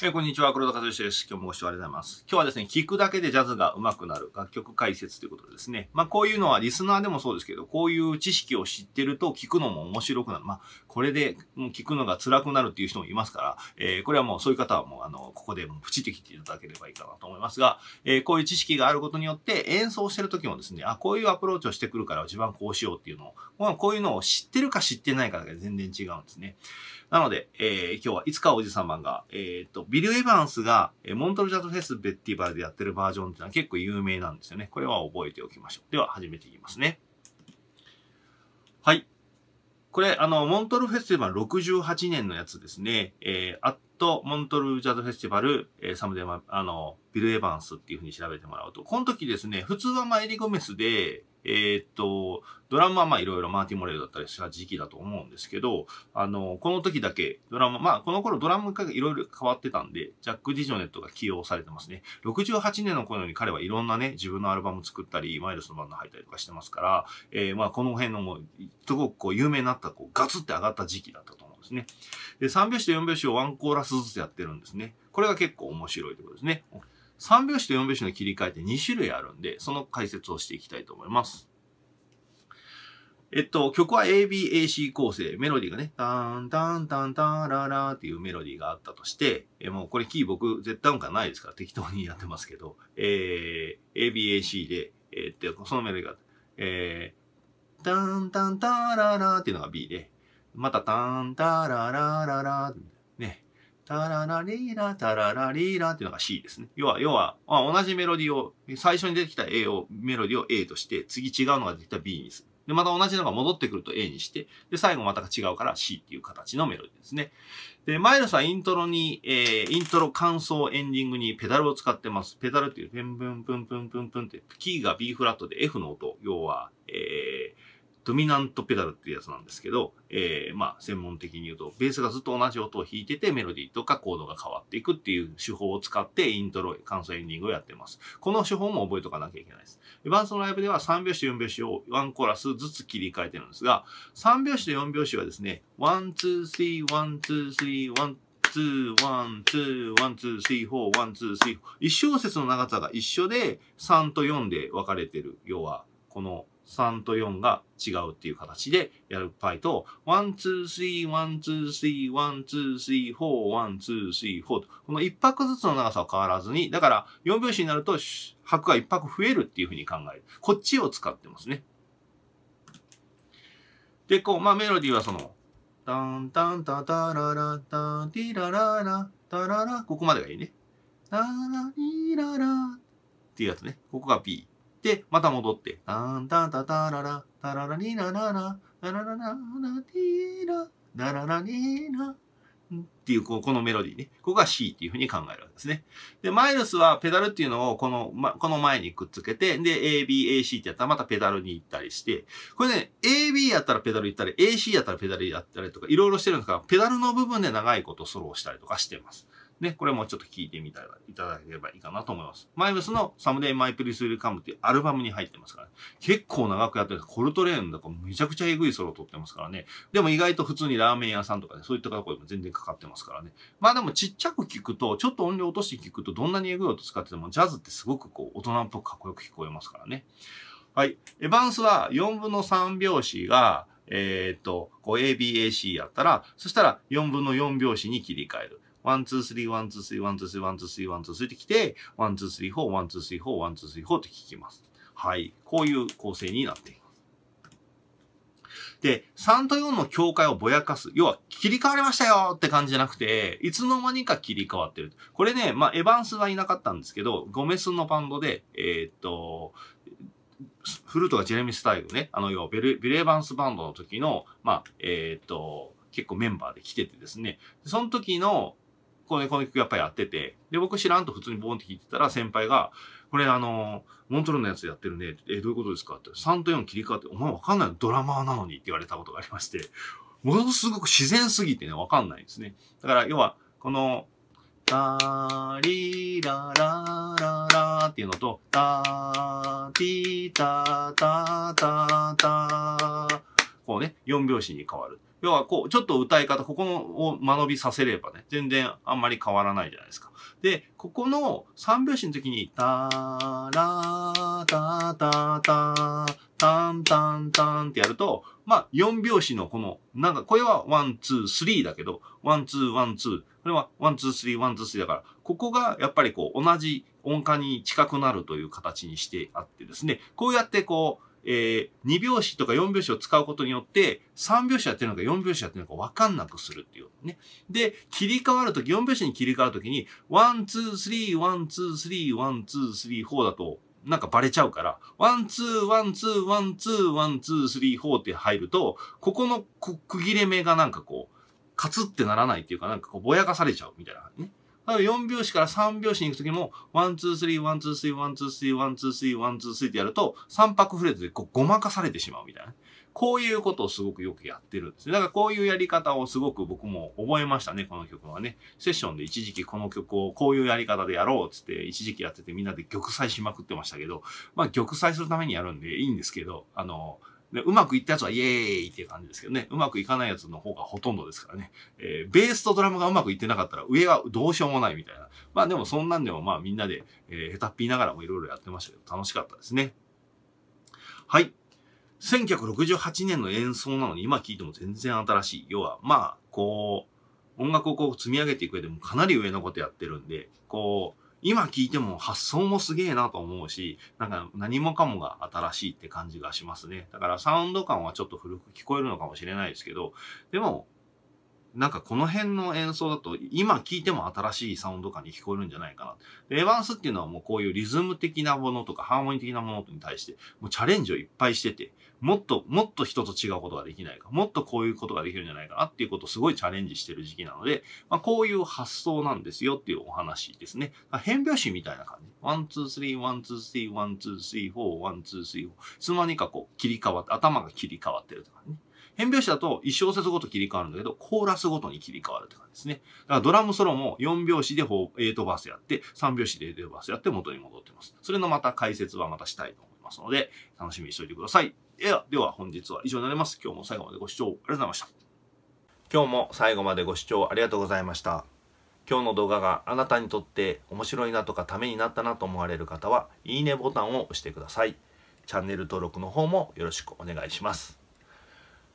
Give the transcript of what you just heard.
えー、こんにちは、黒田和之です。今日もご視聴ありがとうございます。今日はですね、聞くだけでジャズが上手くなる楽曲解説ということでですね、まあこういうのはリスナーでもそうですけど、こういう知識を知ってると聞くのも面白くなる。まあこれで聞くのが辛くなるっていう人もいますから、えー、これはもうそういう方はもうあの、ここでもプチって切っていただければいいかなと思いますが、えー、こういう知識があることによって演奏してる時もですね、あ、こういうアプローチをしてくるから自分はこうしようっていうのを、まあ、こういうのを知ってるか知ってないかだけで全然違うんですね。なので、えー、今日はいつかおじさまが、えっ、ー、と、ビル・エヴァンスが、えモントルジャズフェスベッティバルでやってるバージョンっていうのは結構有名なんですよね。これは覚えておきましょう。では始めていきますね。はい。これ、あの、モントルフェスティバル68年のやつですね。えー、アットモントルジャズフェスティバル、えー、サムデマ、あの、ビル・エヴァンスっていうふうに調べてもらうと。この時ですね、普通はマイリゴメスで、えー、っと、ドラムはまあいろいろマーティ・モレルだったりした時期だと思うんですけど、あの、この時だけドラム、まあこの頃ドラムがいろいろ変わってたんで、ジャック・ディジョネットが起用されてますね。68年の頃に彼はいろんなね、自分のアルバム作ったり、マイルスのバンド入ったりとかしてますから、えー、まあこの辺のもう、すごくこう有名になった、こうガツって上がった時期だったと思うんですね。で、3拍子と4拍子をワンコーラスずつやってるんですね。これが結構面白いとことですね。3拍子と4拍子の切り替えって2種類あるんで、その解説をしていきたいと思います。えっと、曲は ABAC 構成、メロディーがね、タンタンタンタンララーっていうメロディーがあったとして、えもうこれキー僕絶対音感ないですから適当にやってますけど、えー、ABAC で、えー、っと、そのメロディーが、えー、タンタンタララーっていうのが B で、またタンタララララータララリーラ、タララリーラっていうのが C ですね。要は、要は、まあ、同じメロディーを、最初に出てきた A を、メロディーを A として、次違うのが出てきた B にする。で、また同じのが戻ってくると A にして、で、最後また違うから C っていう形のメロディーですね。で、マイルスはイントロに、えー、イントロ、感想、エンディングにペダルを使ってます。ペダルっていう、ペンプンプンプンプンプンって、キーが B フラットで F の音、要は、えー、ドミナントペダルっていうやつなんですけど、えー、まあ、専門的に言うと、ベースがずっと同じ音を弾いてて、メロディーとかコードが変わっていくっていう手法を使って、イントロ、感想エンディングをやってます。この手法も覚えとかなきゃいけないです。バンスのライブでは3拍子、4拍子を1コラスずつ切り替えてるんですが、3拍子と4拍子はですね、1、2、3、1、2、3、1、ツー、ワン、ツー、ワン、ツー、スリー、フォー、ワン、ツー、スリー、フォー。一小節の長さが一緒で、3と4で分かれてる。要は、この3と4が違うっていう形でやるパイと、1,2,3,1,2,3,1,2,3,4,1,2,3,4と、この1拍ずつの長さは変わらずに、だから4拍子になると拍が1拍増えるっていうふうに考える。こっちを使ってますね。で、こう、まあメロディーはその、タンタンタタララタンティラララタララ、ここまでがいいね。タラリララっていうやつね。ここが B。で、また戻って、タンタンタタララ、タララニナナナ、ラララナナラ、ダララニっていうこ、このメロディーね。ここが C っていうふうに考えるわけですね。で、マイルスはペダルっていうのをこの、ま、この前にくっつけて、で、AB、AC ってやったらまたペダルに行ったりして、これね、AB やったらペダル行ったり、AC やったらペダルやったりとか、いろいろしてるんですが、ペダルの部分で長いことソロをしたりとかしてます。ね、これもちょっと聞いてみたらいただければいいかなと思います。マイブスのサムデイマイプリスウィルカムっていうアルバムに入ってますから、ね、結構長くやってるコルトレーンとかめちゃくちゃエグいソロを撮ってますからね。でも意外と普通にラーメン屋さんとかね、そういったところでも全然かかってますからね。まあでもちっちゃく聞くと、ちょっと音量落として聞くとどんなにエグい音使っててもジャズってすごくこう大人っぽくかっこよく聞こえますからね。はい。エヴァンスは4分の3拍子が、えー、っと、こう ABAC やったら、そしたら4分の4拍子に切り替える。ワン、ツー、スリー、ワン、ツー、スリー、ワン、ツー、スリー、ワン、ツー、スリー、ワン、ツー、スリーってきて、ワン、ツー、スリー、フォー、ワン、ツー、スリー、フォー、ワン、ツー、スリー、フォーって聞きます。はい。こういう構成になっています。で、3と4の境界をぼやかす。要は、切り替わりましたよって感じじゃなくて、いつの間にか切り替わってる。これね、まあ、エヴァンスはいなかったんですけど、ゴメスのバンドで、えー、っと、フルートがジェレミス・タイルね、あの、要はベル、ベレーバンスバンドの時の、まあ、えー、っと、結構メンバーで来ててですね、その時の、この、こ曲やっぱやってて、で、僕知らんと普通にボンって聞いてたら先輩が、これあの、モントルのやつやってるね。え、どういうことですかって。3と4切り替わって、お前わかんないドラマーなのにって言われたことがありまして、ものすごく自然すぎてね、わかんないですね。だから要は、この、タリララララっていうのと、タティタタタタこうね、4拍子に変わる。要はこう、ちょっと歌い方、ここのを間延びさせればね、全然あんまり変わらないじゃないですか。で、ここの3拍子の時に、ターらータタタタンタンタンってやると、まあ4拍子のこの、なんかこれはワン、ツー、スリーだけど、ワン、ツー、ワン、ツー。これはワン、ツー、スリー、ワン、ツー、スリーだから、ここがやっぱりこう同じ音感に近くなるという形にしてあってですね、こうやってこう、えー、2拍子とか4拍子を使うことによって、3拍子やってるのか4拍子やってるのか分かんなくするっていうね。で、切り替わるとき、4拍子に切り替わるときに、1、2、3、1、2、3、1、2、3、4だと、なんかバレちゃうから、1、2、1、2、1、2、1、2、3、4って入ると、ここの区切れ目がなんかこう、カツってならないっていうか、なんかこう、ぼやかされちゃうみたいなね。例えば4拍子から3拍子に行くときも、ワン、ツー、スリー、ワン、ツー、スリー、ワン、ツー、スリー、ワン、ツー、スリー、ワン、ツー、スリーってやると、3拍フレーズでこうごまかされてしまうみたいな。こういうことをすごくよくやってるんですね。だからこういうやり方をすごく僕も覚えましたね、この曲はね。セッションで一時期この曲をこういうやり方でやろうっつって一時期やっててみんなで玉砕しまくってましたけど、まあ玉砕するためにやるんでいいんですけど、あの、で、うまくいったやつはイエーイっていう感じですけどね。うまくいかないやつの方がほとんどですからね。えー、ベースとドラムがうまくいってなかったら上はどうしようもないみたいな。まあでもそんなんでもまあみんなで、えー、下手っぴいながらもいろいろやってましたけど楽しかったですね。はい。1968年の演奏なのに今聴いても全然新しい。要は、まあ、こう、音楽をこう積み上げていく上でもかなり上のことやってるんで、こう、今聞いても発想もすげえなと思うし、なんか何もかもが新しいって感じがしますね。だからサウンド感はちょっと古く聞こえるのかもしれないですけど、でもなんかこの辺の演奏だと今聴いても新しいサウンド感に聞こえるんじゃないかな。でエヴァンスっていうのはもうこういうリズム的なものとかハーモニー的なものに対してもうチャレンジをいっぱいしてて、もっともっと人と違うことができないか、もっとこういうことができるんじゃないかなっていうことをすごいチャレンジしてる時期なので、まあ、こういう発想なんですよっていうお話ですね。変拍子みたいな感じ。ワン、ツー、スリー、ワン、ツー、スリー、ワン、ツー、スリー、フォー、ワン、ツー、スリー、フォー。いつまにかこう切り替わって、頭が切り替わってるとかね。変拍子だと1小節ごと切り替わるんだけど、コーラスごとに切り替わるって感じですね。だからドラムソロも4拍子で8バースやって、3拍子で8バースやって元に戻ってます。それのまた解説はまたしたいと思いますので、楽しみにしておいてください。では、では本日は以上になります。今日も最後までご視聴ありがとうございました。今日も最後までご視聴ありがとうございました。今日の動画があなたにとって面白いなとかためになったなと思われる方は、いいねボタンを押してください。チャンネル登録の方もよろしくお願いします。